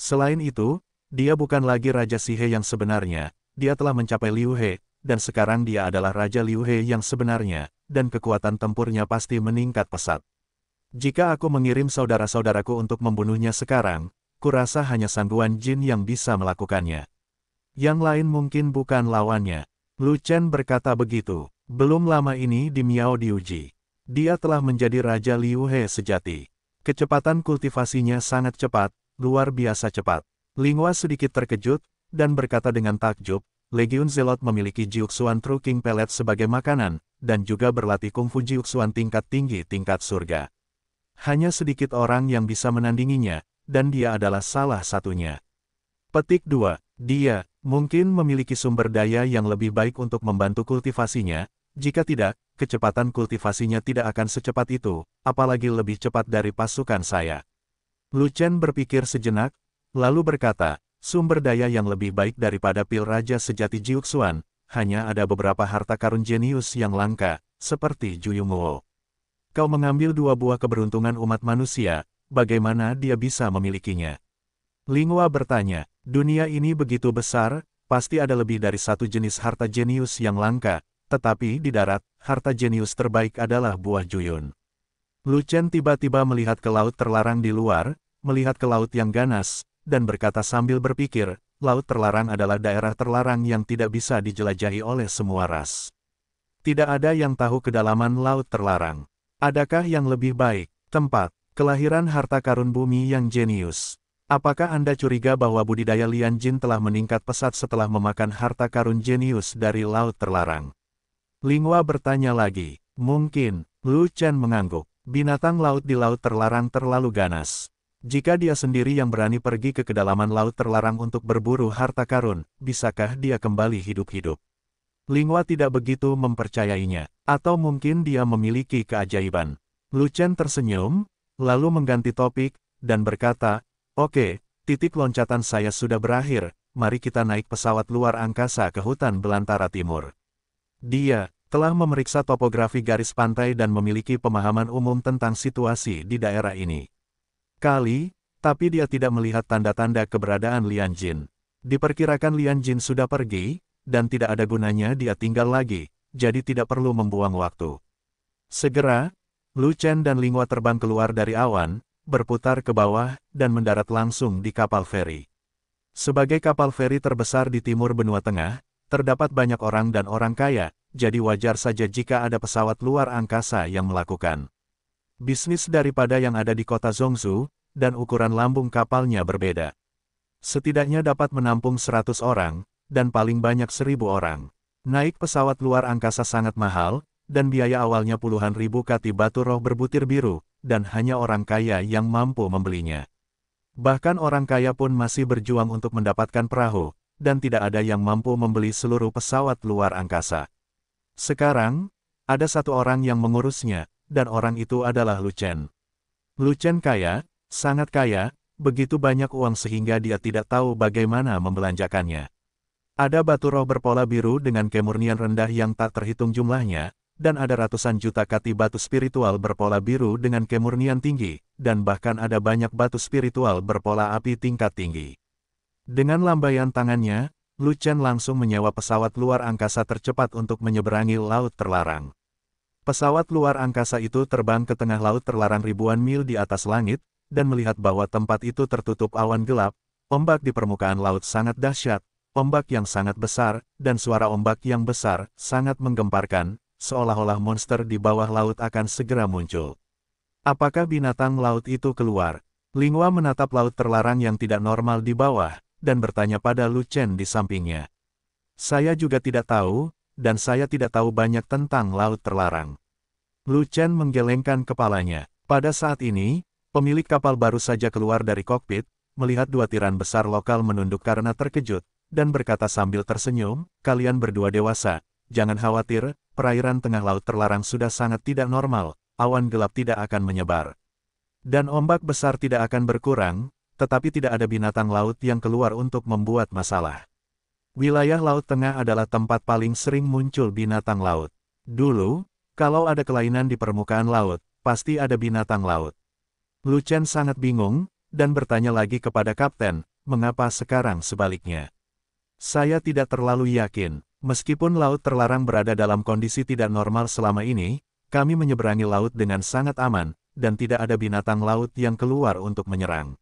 Selain itu, dia bukan lagi Raja Sihe yang sebenarnya, dia telah mencapai Liu He, dan sekarang dia adalah Raja Liu He yang sebenarnya, dan kekuatan tempurnya pasti meningkat pesat. Jika aku mengirim saudara-saudaraku untuk membunuhnya sekarang, kurasa hanya Sangguan jin yang bisa melakukannya. Yang lain mungkin bukan lawannya. Lu Chen berkata begitu. Belum lama ini di Miao diuji. Dia telah menjadi Raja Liu He sejati. Kecepatan kultivasinya sangat cepat, luar biasa cepat. Lingua sedikit terkejut, dan berkata dengan takjub, Legion Zelot memiliki Jiuxuan True King Pellet sebagai makanan, dan juga berlatih kungfu Jiuxuan tingkat tinggi tingkat surga. Hanya sedikit orang yang bisa menandinginya, dan dia adalah salah satunya. Petik 2. Dia, mungkin memiliki sumber daya yang lebih baik untuk membantu kultivasinya, jika tidak, kecepatan kultivasinya tidak akan secepat itu, apalagi lebih cepat dari pasukan saya. Lu Chen berpikir sejenak, lalu berkata, sumber daya yang lebih baik daripada pil raja sejati Jiuxuan, hanya ada beberapa harta karun jenius yang langka, seperti Juyumuo. Kau mengambil dua buah keberuntungan umat manusia, bagaimana dia bisa memilikinya? Lingua bertanya, dunia ini begitu besar, pasti ada lebih dari satu jenis harta jenius yang langka, tetapi di darat, harta jenius terbaik adalah buah juyun. Lucen tiba-tiba melihat ke laut terlarang di luar, melihat ke laut yang ganas, dan berkata sambil berpikir, laut terlarang adalah daerah terlarang yang tidak bisa dijelajahi oleh semua ras. Tidak ada yang tahu kedalaman laut terlarang. Adakah yang lebih baik, tempat, Kelahiran harta karun bumi yang jenius. Apakah Anda curiga bahwa budidaya Lian Jin telah meningkat pesat setelah memakan harta karun jenius dari laut terlarang? Lingua bertanya lagi. Mungkin, Lu Chen mengangguk. Binatang laut di laut terlarang terlalu ganas. Jika dia sendiri yang berani pergi ke kedalaman laut terlarang untuk berburu harta karun, bisakah dia kembali hidup-hidup? Lingua tidak begitu mempercayainya, atau mungkin dia memiliki keajaiban. Lu Chen tersenyum, lalu mengganti topik, dan berkata, Oke, titik loncatan saya sudah berakhir, mari kita naik pesawat luar angkasa ke hutan belantara timur. Dia telah memeriksa topografi garis pantai dan memiliki pemahaman umum tentang situasi di daerah ini. Kali, tapi dia tidak melihat tanda-tanda keberadaan Lian Jin. Diperkirakan Lian Jin sudah pergi, dan tidak ada gunanya dia tinggal lagi, jadi tidak perlu membuang waktu. Segera, Lu Chen dan Lingua terbang keluar dari awan, berputar ke bawah, dan mendarat langsung di kapal feri. Sebagai kapal feri terbesar di timur benua tengah, terdapat banyak orang dan orang kaya, jadi wajar saja jika ada pesawat luar angkasa yang melakukan. Bisnis daripada yang ada di kota Zhongzhou, dan ukuran lambung kapalnya berbeda. Setidaknya dapat menampung 100 orang, dan paling banyak 1000 orang. Naik pesawat luar angkasa sangat mahal, dan biaya awalnya puluhan ribu kati batu roh berbutir biru, dan hanya orang kaya yang mampu membelinya. Bahkan orang kaya pun masih berjuang untuk mendapatkan perahu, dan tidak ada yang mampu membeli seluruh pesawat luar angkasa. Sekarang, ada satu orang yang mengurusnya, dan orang itu adalah Lucen. Lucen kaya, sangat kaya, begitu banyak uang sehingga dia tidak tahu bagaimana membelanjakannya. Ada batu roh berpola biru dengan kemurnian rendah yang tak terhitung jumlahnya, dan ada ratusan juta kati batu spiritual berpola biru dengan kemurnian tinggi, dan bahkan ada banyak batu spiritual berpola api tingkat tinggi. Dengan lambaian tangannya, Lu Chen langsung menyewa pesawat luar angkasa tercepat untuk menyeberangi laut terlarang. Pesawat luar angkasa itu terbang ke tengah laut terlarang ribuan mil di atas langit, dan melihat bahwa tempat itu tertutup awan gelap, ombak di permukaan laut sangat dahsyat, ombak yang sangat besar, dan suara ombak yang besar, sangat menggemparkan, seolah-olah monster di bawah laut akan segera muncul. Apakah binatang laut itu keluar? Lingua menatap laut terlarang yang tidak normal di bawah, dan bertanya pada Lu Chen di sampingnya. Saya juga tidak tahu, dan saya tidak tahu banyak tentang laut terlarang. Lu Chen menggelengkan kepalanya. Pada saat ini, pemilik kapal baru saja keluar dari kokpit, melihat dua tiran besar lokal menunduk karena terkejut, dan berkata sambil tersenyum, kalian berdua dewasa, Jangan khawatir, perairan tengah laut terlarang sudah sangat tidak normal, awan gelap tidak akan menyebar. Dan ombak besar tidak akan berkurang, tetapi tidak ada binatang laut yang keluar untuk membuat masalah. Wilayah Laut Tengah adalah tempat paling sering muncul binatang laut. Dulu, kalau ada kelainan di permukaan laut, pasti ada binatang laut. Lu Chen sangat bingung, dan bertanya lagi kepada kapten, mengapa sekarang sebaliknya? Saya tidak terlalu yakin, Meskipun laut terlarang berada dalam kondisi tidak normal selama ini, kami menyeberangi laut dengan sangat aman, dan tidak ada binatang laut yang keluar untuk menyerang.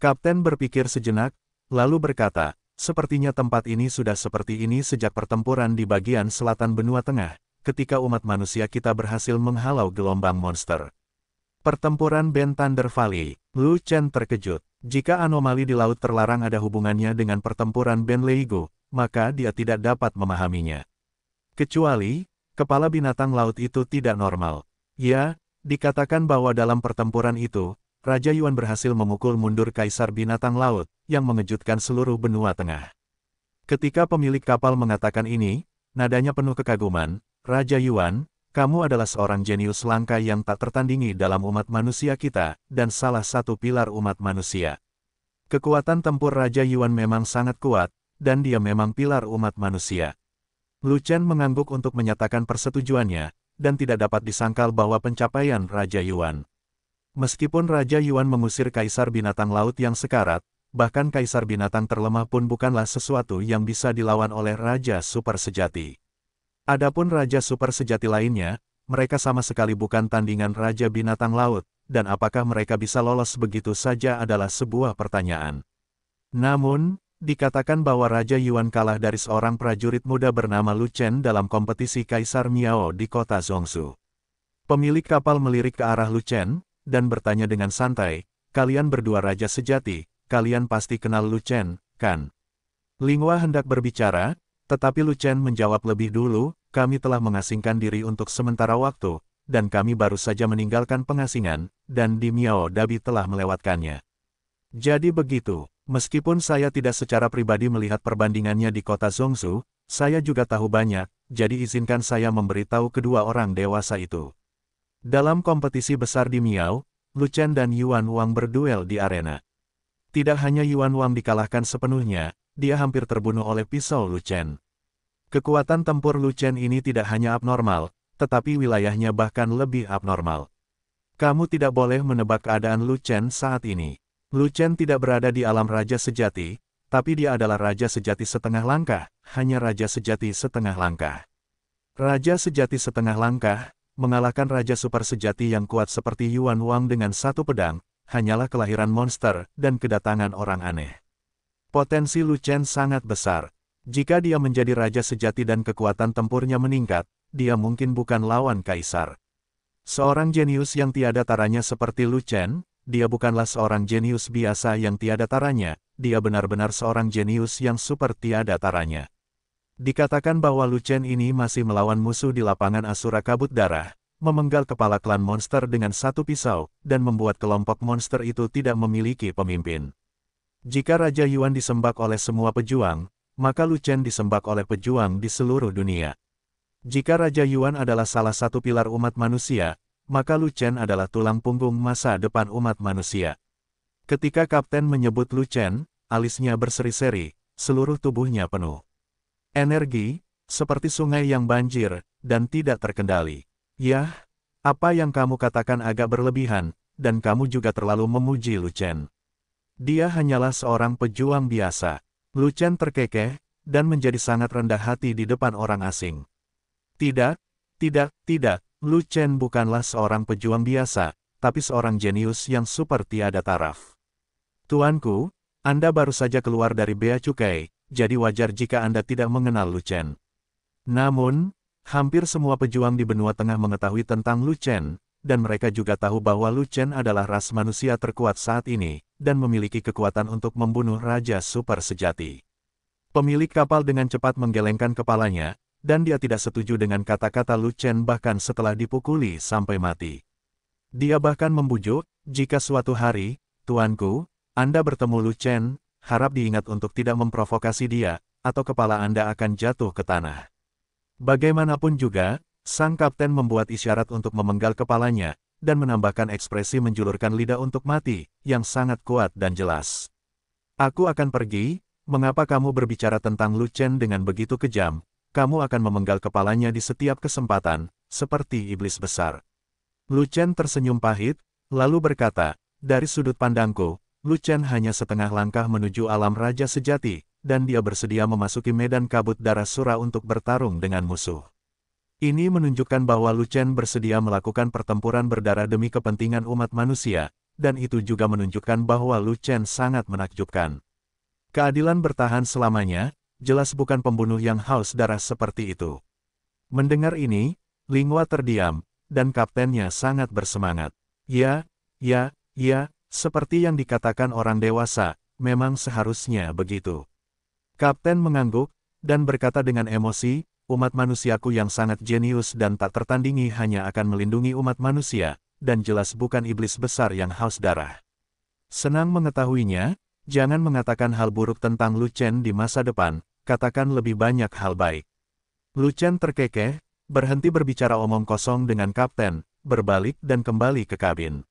Kapten berpikir sejenak, lalu berkata, sepertinya tempat ini sudah seperti ini sejak pertempuran di bagian selatan benua tengah, ketika umat manusia kita berhasil menghalau gelombang monster. Pertempuran Ben Thunder Valley, Lu Chen terkejut. Jika anomali di laut terlarang ada hubungannya dengan pertempuran Ben Leigo, maka dia tidak dapat memahaminya. Kecuali, kepala binatang laut itu tidak normal. Ya, dikatakan bahwa dalam pertempuran itu, Raja Yuan berhasil memukul mundur kaisar binatang laut, yang mengejutkan seluruh benua tengah. Ketika pemilik kapal mengatakan ini, nadanya penuh kekaguman, Raja Yuan, kamu adalah seorang jenius langka yang tak tertandingi dalam umat manusia kita, dan salah satu pilar umat manusia. Kekuatan tempur Raja Yuan memang sangat kuat, dan dia memang pilar umat manusia. Lu Chen mengangguk untuk menyatakan persetujuannya, dan tidak dapat disangkal bahwa pencapaian Raja Yuan. Meskipun Raja Yuan mengusir Kaisar Binatang Laut yang sekarat, bahkan Kaisar Binatang terlemah pun bukanlah sesuatu yang bisa dilawan oleh Raja Super Sejati. Adapun Raja Super Sejati lainnya, mereka sama sekali bukan tandingan Raja Binatang Laut, dan apakah mereka bisa lolos begitu saja adalah sebuah pertanyaan. Namun, dikatakan bahwa Raja Yuan kalah dari seorang prajurit muda bernama Lu Chen dalam kompetisi Kaisar Miao di kota Zhongshu. Pemilik kapal melirik ke arah Lu Chen, dan bertanya dengan santai, kalian berdua raja sejati, kalian pasti kenal Lu Chen, kan? Lingwa hendak berbicara, tetapi Lu Chen menjawab lebih dulu, kami telah mengasingkan diri untuk sementara waktu, dan kami baru saja meninggalkan pengasingan, dan di Miao Dabi telah melewatkannya. Jadi begitu. Meskipun saya tidak secara pribadi melihat perbandingannya di kota Zhongzhou, saya juga tahu banyak, jadi izinkan saya memberitahu kedua orang dewasa itu. Dalam kompetisi besar di Miao, Lu dan Yuan Wang berduel di arena. Tidak hanya Yuan Wang dikalahkan sepenuhnya, dia hampir terbunuh oleh pisau Lu Kekuatan tempur Lu ini tidak hanya abnormal, tetapi wilayahnya bahkan lebih abnormal. Kamu tidak boleh menebak keadaan Lu saat ini. Lu Chen tidak berada di alam raja sejati, tapi dia adalah raja sejati setengah langkah, hanya raja sejati setengah langkah. Raja sejati setengah langkah, mengalahkan raja super sejati yang kuat seperti Yuan Wang dengan satu pedang, hanyalah kelahiran monster dan kedatangan orang aneh. Potensi Lu Chen sangat besar. Jika dia menjadi raja sejati dan kekuatan tempurnya meningkat, dia mungkin bukan lawan kaisar. Seorang jenius yang tiada taranya seperti Lu Chen, dia bukanlah seorang jenius biasa yang tiada taranya, dia benar-benar seorang jenius yang super tiada taranya. Dikatakan bahwa Lucen ini masih melawan musuh di lapangan Asura Kabut Darah, memenggal kepala klan monster dengan satu pisau, dan membuat kelompok monster itu tidak memiliki pemimpin. Jika Raja Yuan disembak oleh semua pejuang, maka Lucen disembak oleh pejuang di seluruh dunia. Jika Raja Yuan adalah salah satu pilar umat manusia, maka Lu adalah tulang punggung masa depan umat manusia. Ketika kapten menyebut Lu alisnya berseri-seri, seluruh tubuhnya penuh. Energi, seperti sungai yang banjir, dan tidak terkendali. Yah, apa yang kamu katakan agak berlebihan, dan kamu juga terlalu memuji Lu Dia hanyalah seorang pejuang biasa. Lu terkekeh, dan menjadi sangat rendah hati di depan orang asing. Tidak, tidak, tidak, Lu Chen bukanlah seorang pejuang biasa, tapi seorang jenius yang super tiada taraf. Tuanku, Anda baru saja keluar dari bea cukai, jadi wajar jika Anda tidak mengenal Lu Chen. Namun, hampir semua pejuang di benua tengah mengetahui tentang Lu Chen, dan mereka juga tahu bahwa Lu Chen adalah ras manusia terkuat saat ini, dan memiliki kekuatan untuk membunuh Raja Super Sejati. Pemilik kapal dengan cepat menggelengkan kepalanya, dan dia tidak setuju dengan kata-kata Lu Chen bahkan setelah dipukuli sampai mati. Dia bahkan membujuk, jika suatu hari, Tuanku, Anda bertemu Lu Chen, harap diingat untuk tidak memprovokasi dia, atau kepala Anda akan jatuh ke tanah. Bagaimanapun juga, sang kapten membuat isyarat untuk memenggal kepalanya, dan menambahkan ekspresi menjulurkan lidah untuk mati, yang sangat kuat dan jelas. Aku akan pergi, mengapa kamu berbicara tentang Lu Chen dengan begitu kejam, kamu akan memenggal kepalanya di setiap kesempatan, seperti iblis besar. Lu Chen tersenyum pahit, lalu berkata, dari sudut pandangku, Lu Chen hanya setengah langkah menuju alam raja sejati, dan dia bersedia memasuki medan kabut darah sura untuk bertarung dengan musuh. Ini menunjukkan bahwa Lu Chen bersedia melakukan pertempuran berdarah demi kepentingan umat manusia, dan itu juga menunjukkan bahwa Lu Chen sangat menakjubkan. Keadilan bertahan selamanya, jelas bukan pembunuh yang haus darah seperti itu. Mendengar ini, Lingua terdiam, dan kaptennya sangat bersemangat. Ya, ya, ya, seperti yang dikatakan orang dewasa, memang seharusnya begitu. Kapten mengangguk, dan berkata dengan emosi, umat manusiaku yang sangat jenius dan tak tertandingi hanya akan melindungi umat manusia, dan jelas bukan iblis besar yang haus darah. Senang mengetahuinya, jangan mengatakan hal buruk tentang Lu Chen di masa depan, katakan lebih banyak hal baik. Lucen terkekeh, berhenti berbicara omong kosong dengan kapten, berbalik dan kembali ke kabin.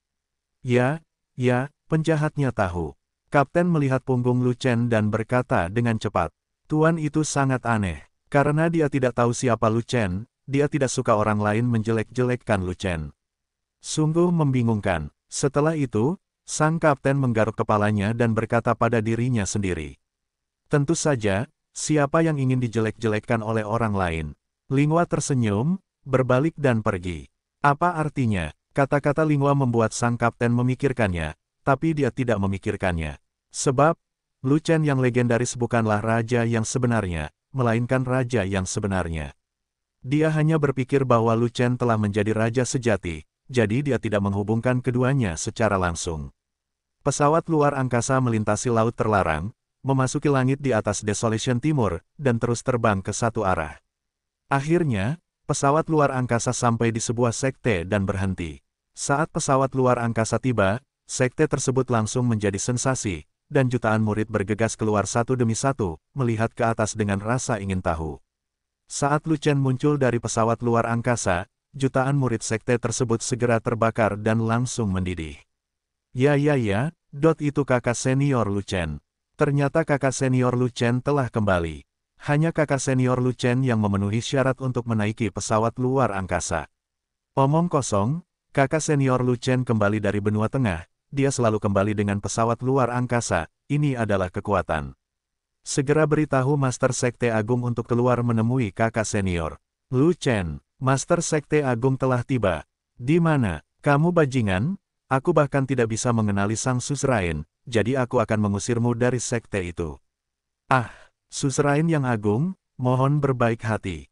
Ya, ya, penjahatnya tahu. Kapten melihat punggung Lucen dan berkata dengan cepat, Tuan itu sangat aneh, karena dia tidak tahu siapa Lucen, dia tidak suka orang lain menjelek-jelekkan Lucen. Sungguh membingungkan. Setelah itu, sang kapten menggaruk kepalanya dan berkata pada dirinya sendiri. Tentu saja, Siapa yang ingin dijelek-jelekkan oleh orang lain? Lingua tersenyum, berbalik dan pergi. Apa artinya? Kata-kata Lingua membuat sang kapten memikirkannya, tapi dia tidak memikirkannya. Sebab, Lu Chen yang legendaris bukanlah raja yang sebenarnya, melainkan raja yang sebenarnya. Dia hanya berpikir bahwa Lu Chen telah menjadi raja sejati, jadi dia tidak menghubungkan keduanya secara langsung. Pesawat luar angkasa melintasi laut terlarang, memasuki langit di atas Desolation Timur, dan terus terbang ke satu arah. Akhirnya, pesawat luar angkasa sampai di sebuah sekte dan berhenti. Saat pesawat luar angkasa tiba, sekte tersebut langsung menjadi sensasi, dan jutaan murid bergegas keluar satu demi satu, melihat ke atas dengan rasa ingin tahu. Saat Lucen muncul dari pesawat luar angkasa, jutaan murid sekte tersebut segera terbakar dan langsung mendidih. Ya ya ya, dot itu kakak senior Lucen. Ternyata kakak senior Lu Chen telah kembali. Hanya kakak senior Lu Chen yang memenuhi syarat untuk menaiki pesawat luar angkasa. Omong kosong, kakak senior Lu Chen kembali dari benua tengah, dia selalu kembali dengan pesawat luar angkasa, ini adalah kekuatan. Segera beritahu Master Sekte Agung untuk keluar menemui kakak senior. Lu Chen, Master Sekte Agung telah tiba. Di mana? Kamu bajingan? Aku bahkan tidak bisa mengenali Sang Susrain, jadi aku akan mengusirmu dari sekte itu. Ah, susrain yang agung, mohon berbaik hati.